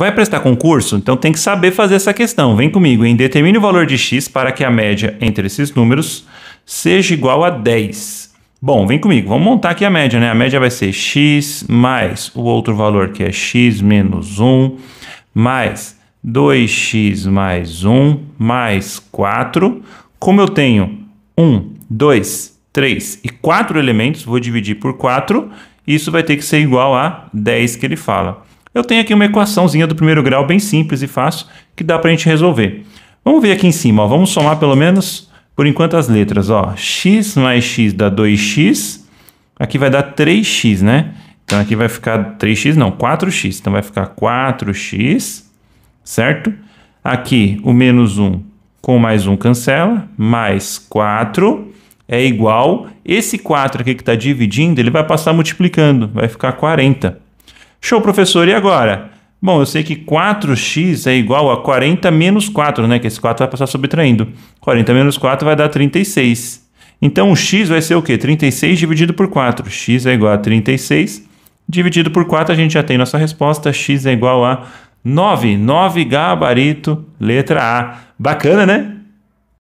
Vai prestar concurso? Então tem que saber fazer essa questão. Vem comigo, hein? Determine o valor de x para que a média entre esses números seja igual a 10. Bom, vem comigo, vamos montar aqui a média, né? A média vai ser x mais o outro valor que é x menos 1, mais 2x mais 1, mais 4. Como eu tenho 1, 2, 3 e 4 elementos, vou dividir por 4, isso vai ter que ser igual a 10 que ele fala. Eu tenho aqui uma equaçãozinha do primeiro grau bem simples e fácil que dá para a gente resolver. Vamos ver aqui em cima, ó. vamos somar pelo menos por enquanto as letras. Ó. x mais x dá 2x, aqui vai dar 3x, né? Então aqui vai ficar 3x, não, 4x. Então vai ficar 4x, certo? Aqui o menos 1 com mais 1 cancela, mais 4 é igual. Esse 4 aqui que está dividindo, ele vai passar multiplicando, vai ficar 40. Show, professor, e agora? Bom, eu sei que 4x é igual a 40 menos 4, né? Que esse 4 vai passar subtraindo. 40 menos 4 vai dar 36. Então, o x vai ser o quê? 36 dividido por 4. x é igual a 36. Dividido por 4, a gente já tem nossa resposta. x é igual a 9. 9 gabarito, letra A. Bacana, né?